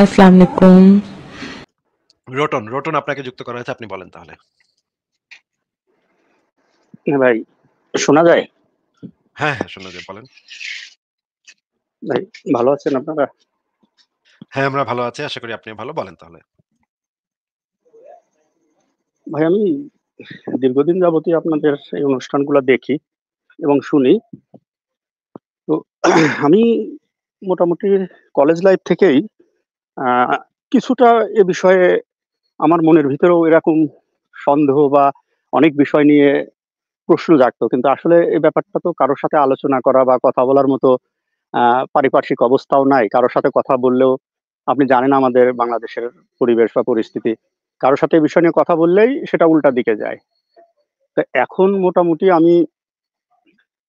আসসালামু আলাইকুম রোটন রোটন আপনাকে যুক্ত করা হয়েছে আপনি বলেন তাহলে ভাই শোনা যায় হ্যাঁ হ্যাঁ শোনা যায় বলেন ভাই ভালো আছেন আপনারা হ্যাঁ আমরা ভালো আছি আশা করি আপনি ভালো বলেন তাহলে ভাই আমি দীর্ঘদিন যাবতীয় আপনাদের এই অনুষ্ঠানগুলো দেখি এবং শুনি তো আমি মোটামুটি কলেজ লাইফ থেকেই কিছুটা এ বিষয়ে আমার মনের ভিতরেও এরকম সন্দেহ বা অনেক বিষয় নিয়ে প্রশ্ন জাগতো কিন্তু আসলে এই ব্যাপারটা তো কারোর সাথে আলোচনা করা বা কথা বলার মতো পারিপার্শ্বিক অবস্থাও নাই কারোর সাথে কথা বললেও আপনি জানেন আমাদের বাংলাদেশের পরিবেশ বা পরিস্থিতি কারোর সাথে এই বিষয় নিয়ে কথা বললেই সেটা উল্টা দিকে যায় তো এখন মোটামুটি আমি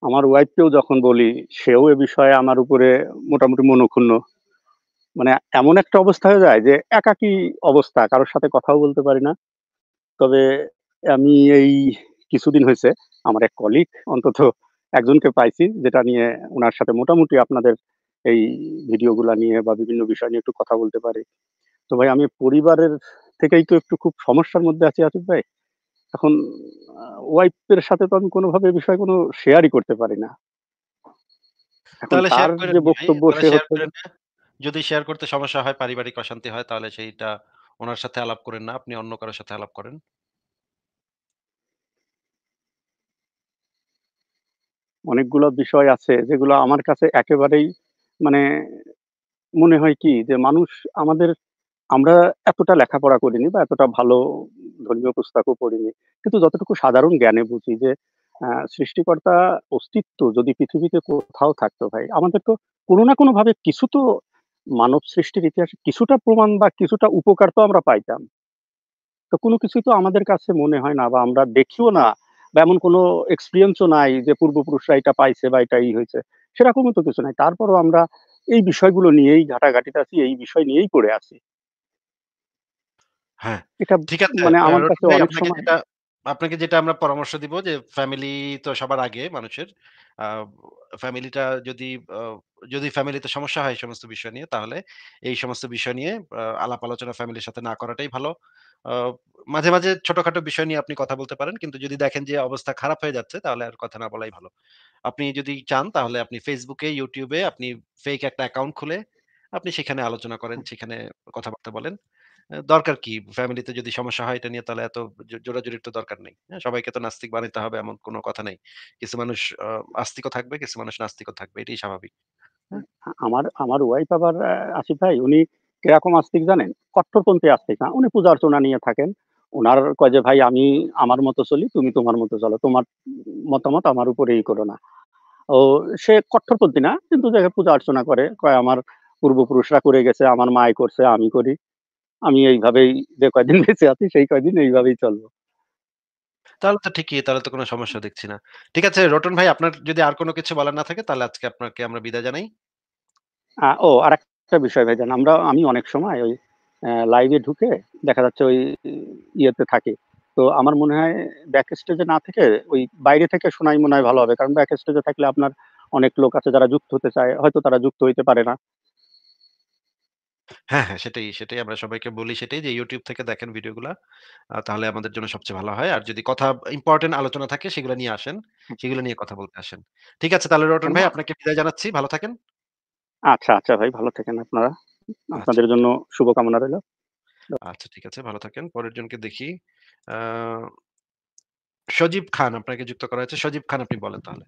আমার ওয়াইফকেও যখন বলি সেও এ বিষয়ে আমার উপরে মোটামুটি মনক্ষুণ্ণ মানে এমন একটা অবস্থা হয়ে যায় যে একাকী অবস্থা কারোর সাথে কথাও বলতে পারি না তবে আমি এই কিছুদিন হয়েছে আমার এক কলিগ অন্তত একজনকে পাইছি যেটা নিয়ে ওনার সাথে মোটামুটি আপনাদের এই ভিডিওগুলা নিয়ে বা বিভিন্ন বিষয় নিয়ে একটু কথা বলতে পারি তো ভাই আমি পরিবারের থেকেই তো একটু খুব সমস্যার মধ্যে আছি আসিফ ভাই এখন ওয়াইফের সাথে তো আমি কোনোভাবে বিষয় কোনো শেয়ারই করতে পারি না তাহলে যে বক্তব্য সে হচ্ছে যদি শেয়ার করতে সমস্যা হয় পারিবারিক অশান্তি হয় তাহলে সেইটা ওনার সাথে আলাপ করেন না আপনি অন্য কারোর সাথে আলাপ করেন অনেকগুলো বিষয় আছে যেগুলো আমার কাছে একেবারেই মানে মনে হয় কি যে মানুষ আমাদের আমরা এতটা লেখাপড়া করিনি বা এতটা ভালো ধর্মীয় পুস্তকও পড়িনি কিন্তু যতটুকু সাধারণ জ্ঞানে বুঝি যে আহ, সৃষ্টিকর্তা অস্তিত্ব যদি পৃথিবীতে কোথাও থাকতো ভাই আমাদের তো কোনো না কোনো ভাবে কিছু তো মানব সৃষ্টির ইতিহাসে কিছুটা প্রমাণ বা কিছুটা উপকার তো আমরা পাইতাম তো কোনো কিছুই তো আমাদের কাছে মনে হয় না বা আমরা দেখিও না বা এমন কোনো এক্সপিরিয়েন্সও নাই যে পূর্বপুরুষরা এটা পাইছে বা এটা ই হয়েছে সেরকমও তো কিছু নাই তারপরও আমরা এই বিষয়গুলো নিয়েই ঘাটাঘাটিতে আছি এই বিষয় নিয়েই করে আছি হ্যাঁ এটা ঠিক আছে মানে আমার কাছে অনেক সময় আপনাকে যেটা আমরা পরামর্শ দিব যে ফ্যামিলি তো সবার আগে মানুষের ফ্যামিলিটা যদি যদি ফ্যামিলিতে সমস্যা হয় এই সমস্ত বিষয় নিয়ে তাহলে এই সমস্ত বিষয় নিয়ে আলাপ আলোচনা ফ্যামিলির সাথে না করাটাই ভালো মাঝে মাঝে ছোটখাটো বিষয় নিয়ে আপনি কথা বলতে পারেন কিন্তু যদি দেখেন যে অবস্থা খারাপ হয়ে যাচ্ছে তাহলে আর কথা না বলাই ভালো আপনি যদি চান তাহলে আপনি ফেসবুকে ইউটিউবে আপনি ফেক একটা অ্যাকাউন্ট খুলে আপনি সেখানে আলোচনা করেন সেখানে কথাবার্তা বলেন দরকার কি ফ্যামিলিতে যদি সমস্যা হয় এটা নিয়ে তাহলে এত জোরাজুরির তো দরকার নেই হ্যাঁ, সবাইকে তো নাস্তিক বানাতে হবে এমন কোনো কথা নেই কিছু মানুষ আস্তিকও থাকবে কিছু মানুষ নাস্তিকও থাকবে এটাই স্বাভাবিক হ্যাঁ, আমার আমার ওয়াইফ আবার আসিফ ভাই উনি কিরকম আস্তিক জানেন কট্টরপন্থী আস্তিক না হ্যাঁ, উনি পূজা অর্চনা নিয়ে থাকেন ওনার কয় যে ভাই আমি আমার মতো চলি তুমি তোমার মতো চলো তোমার মতামত আমার উপরেই করো না ও সে কট্টরপন্থী না কিন্তু দেখে পূজা অর্চনা করে কয় আমার পূর্বপুরুষরা করে গেছে আমার মায় করছে আমি করি আমি এইভাবেই যে কয়দিন বেঁচে আছি সেই কয়দিন এইভাবেই চলবো তাহলে তো ঠিকই তাহলে তো কোনো সমস্যা দেখছি না ঠিক আছে রটন ভাই আপনার যদি আর কোনো কিছু বলার না থাকে তাহলে আজকে আপনাকে আমরা বিদায় জানাই ও আর একটা বিষয় ভাই জান আমরা আমি অনেক সময় ওই লাইভে ঢুকে দেখা যাচ্ছে ওই ইয়েতে থাকি তো আমার মনে হয় ব্যাক স্টেজে না থেকে ওই বাইরে থেকে শোনাই মনে হয় ভালো হবে কারণ ব্যাক স্টেজে থাকলে আপনার অনেক লোক আছে যারা যুক্ত হতে চায় হয়তো তারা যুক্ত হইতে পারে না হ্যাঁ, হ্যাঁ, সেটাই, সেটাই আমরা সবাইকে বলি সেটাই যে ইউটিউব থেকে দেখেন ভিডিওগুলা। গুলা তাহলে আমাদের জন্য সবচেয়ে ভালো হয়। আর যদি কথা ইম্পর্টেন্ট আলোচনা থাকে সেগুলো নিয়ে আসেন। সেগুলো নিয়ে কথা বলতে আসেন। ঠিক আছে তাহলে রটন ভাই আপনাকে বিদায় জানাচ্ছি। ভালো থাকেন। আচ্ছা, আচ্ছা ভাই ভালো থাকেন আপনারা। আচ্ছা। আপনাদের জন্য শুভকামনা রইল। আচ্ছা ঠিক আছে ভালো থাকেন। পরের জনকে দেখি। আহ সজীব খান আপনাকে যুক্ত করা হয়েছে। সজীব খান আপনি বলেন তাহলে।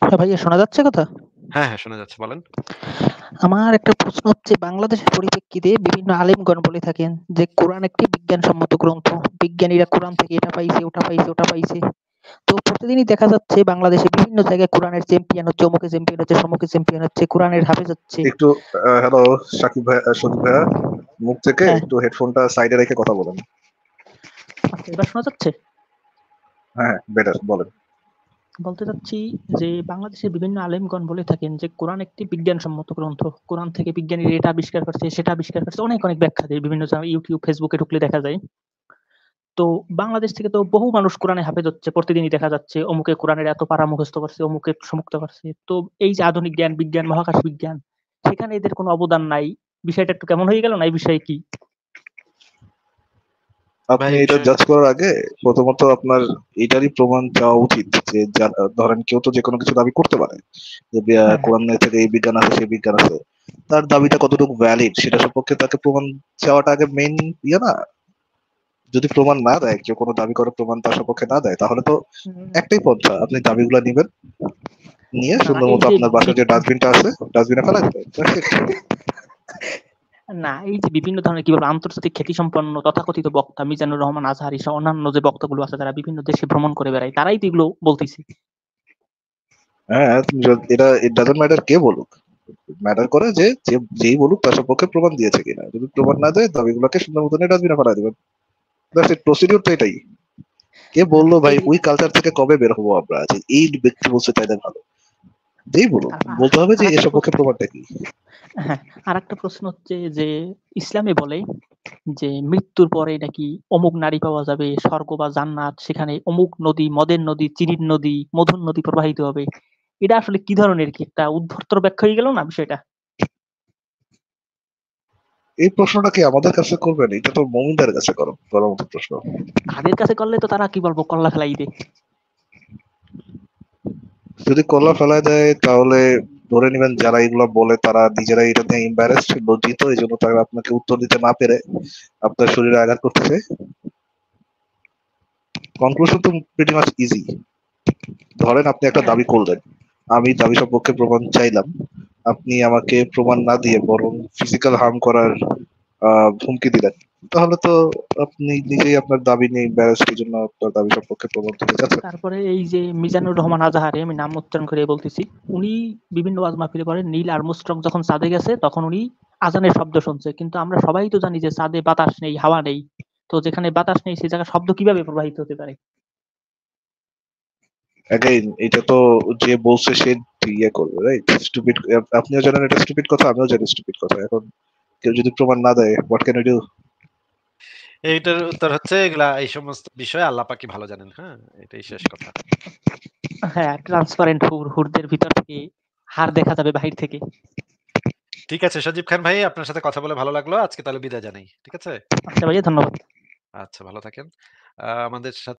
হ্যাঁ ভাইয়া শোনা যাচ্ছে কথা হ্যাঁ হ্যাঁ শোনা যাচ্ছে বলেন আমার একটা প্রশ্ন হচ্ছে বাংলাদেশের পরিপ্রেক্ষিতে বিভিন্ন আলেমগণ বলে থাকেন যে কোরআন একটি বিজ্ঞানসম্মত গ্রন্থ বিজ্ঞানীরা কোরআন থেকে এটা পাইছে ওটা পাইছে ওটা পাইছে তো প্রতিদিনই দেখা যাচ্ছে বাংলাদেশে বিভিন্ন জায়গায় কোরআনের চ্যাম্পিয়ন হচ্ছে অমুকে চ্যাম্পিয়ন হচ্ছে সমুখে চ্যাম্পিয়ন হচ্ছে কোরআনের হাফেজ যাচ্ছে একটু হ্যালো সাকিব ভাই সন্দীপ ভাই মুখ থেকে হ্যাঁ। একটু হেডফোনটা সাইডে রেখে কথা বলেন আচ্ছা, এবার শোনা যাচ্ছে হ্যাঁ বেটার হ্যাঁ, বলেন বলতে চাচ্ছি যে বাংলাদেশের বিভিন্ন আলেমগণ বলে থাকেন যে কোরআন একটি বিজ্ঞানসম্মত গ্রন্থ কোরআন থেকে বিজ্ঞানীরা এটা আবিষ্কার করছে সেটা আবিষ্কার করছে অনেক অনেক ব্যাখ্যা দেয় বিভিন্ন ইউটিউব ফেসবুকে ঢুকলে দেখা যায় তো বাংলাদেশ থেকে তো বহু মানুষ কোরআনে হাফেজ হচ্ছে প্রতিদিনই দেখা যাচ্ছে অমুকে কোরআনের এত পারা মুখস্থ করছে অমুকে সমুক্ত করছে তো এই যে আধুনিক জ্ঞান বিজ্ঞান মহাকাশ বিজ্ঞান সেখানে এদের কোনো অবদান নাই বিষয়টা একটু কেমন হয়ে গেল না এই বিষয়ে কি আপনি এটা জাজ করার আগে প্রথমত আপনার এটারই প্রমাণ চাওয়া উচিত যে ধরেন কেউ তো যে কোনো কিছু দাবি করতে পারে যে হ্যাঁ। কোরআন থেকে এই বিজ্ঞান আছে সেই বিজ্ঞান আছে তার দাবিটা কতটুকু ভ্যালিড সেটা সম্পর্কে তাকে প্রমাণ চাওয়াটা আগে মেইন ইয়ে না যদি প্রমাণ না দেয় কেউ কোনো দাবি করে প্রমাণ তার সপক্ষে না দেয় তাহলে তো একটাই পন্থা আপনি দাবিগুলো নেবেন নিয়ে সুন্দর মতো আপনার বাসায় যে ডাস্টবিনটা আছে ডাস্টবিনে ফেলা যাবে না এই যে বিভিন্ন ধরনের কি বলবো আন্তর্জাতিক সম্পন্ন তথাকথিত বক্তা মিজানুর রহমান আজহারি সহ অন্যান্য যে বক্তাগুলো আছে তারা বিভিন্ন দেশে ভ্রমণ করে বেড়ায় তারাই তো এগুলো বলতেছে হ্যাঁ এটা ইট ডাজন্ট ম্যাটার কে বলুক ম্যাটার করে যে যেই বলুক তার সম্পর্কে প্রমাণ দিয়েছে কিনা যদি প্রমাণ না দেয় তবে এগুলোকে সুন্দর মতন ডাস্টবিনে ফেলা দেবেন দ্যাটস ইট প্রসিডিউর তো এটাই কে বললো ভাই ওই কালচার থেকে কবে বের হবো আমরা এই ব্যক্তি বলছে তাই ভালো যেই বলুক বলতে হবে যে এসব আচ্ছা। পক্ষে প্রমাণটা কি হ্যাঁ আর একটা প্রশ্ন হচ্ছে যে ইসলামে বলে যে মৃত্যুর পরে নাকি অমুক নারী পাওয়া যাবে স্বর্গ বা জান্নাত সেখানে অমুক নদী মদের নদী চিনির নদী মধুর নদী প্রবাহিত হবে এটা আসলে কি ধরনের কি একটা উদ্ভর্তর ব্যাখ্যা হয়ে গেল না বিষয়টা এই প্রশ্নটা কি আমাদের কাছে করবেন এটা তো মমিনদের কাছে করো করার মতো প্রশ্ন তাদের কাছে করলে তো তারা কি বলবো কল্লা ফেলাই দেয় যদি কল্লা ফেলাই দেয় তাহলে ধরে নেবেন যারা এগুলো বলে তারা নিজেরাই এটা নিয়ে এম্বারেস্ট লজ্জিত এই জন্য তারা আপনাকে উত্তর দিতে না পেরে আপনার শরীরে আঘাত করতেছে কনক্লুশন তো প্রিটি মাছ ইজি ধরেন আপনি একটা দাবি করলেন আমি দাবি সম্পর্কে প্রমাণ চাইলাম আপনি আমাকে প্রমাণ না দিয়ে বরং ফিজিক্যাল হার্ম করার হুমকি দিলেন তাহলে তো আপনি নিজেই আপনার দাবি নিয়ে ব্যারাজটির জন্য আপনার দাবি সম্পর্কে প্রমাণ দিতে যাচ্ছেন তারপরে এই যে মিজানুর রহমান আজাহারে আমি নাম উচ্চারণ করে বলতেছি উনি বিভিন্ন ওয়াজ মাহফিলে পরে নীল আর্মস্ট্রং যখন সাদে গেছে তখন উনি আজানের শব্দ শুনছে কিন্তু আমরা সবাই তো জানি যে সাদে বাতাস নেই হাওয়া নেই তো যেখানে বাতাস নেই সেই জায়গায় শব্দ কিভাবে প্রবাহিত হতে পারে अगेन এটা তো যে বলছে সে ইয়ে করবে রাইট স্টুপিড আপনিও জানেন এটা স্টুপিড কথা আমিও জানি স্টুপিড কথা এখন কেউ যদি প্রমাণ না দেয় হোয়াট ক্যান ইউ ডু এইটার উত্তর হচ্ছে এগুলা এই সমস্ত বিষয়ে আল্লাহ পাকি ভালো জানেন হ্যাঁ এটাই শেষ কথা হ্যাঁ ট্রান্সপারেন্ট হুর হুরদের ভিতর থেকে হার দেখা যাবে বাহির থেকে ঠিক আছে সজীব খান ভাই আপনার সাথে কথা বলে ভালো লাগলো আজকে তাহলে বিদায় জানাই ঠিক আছে আচ্ছা ভাই ধন্যবাদ আচ্ছা ভালো থাকেন আমাদের সাথে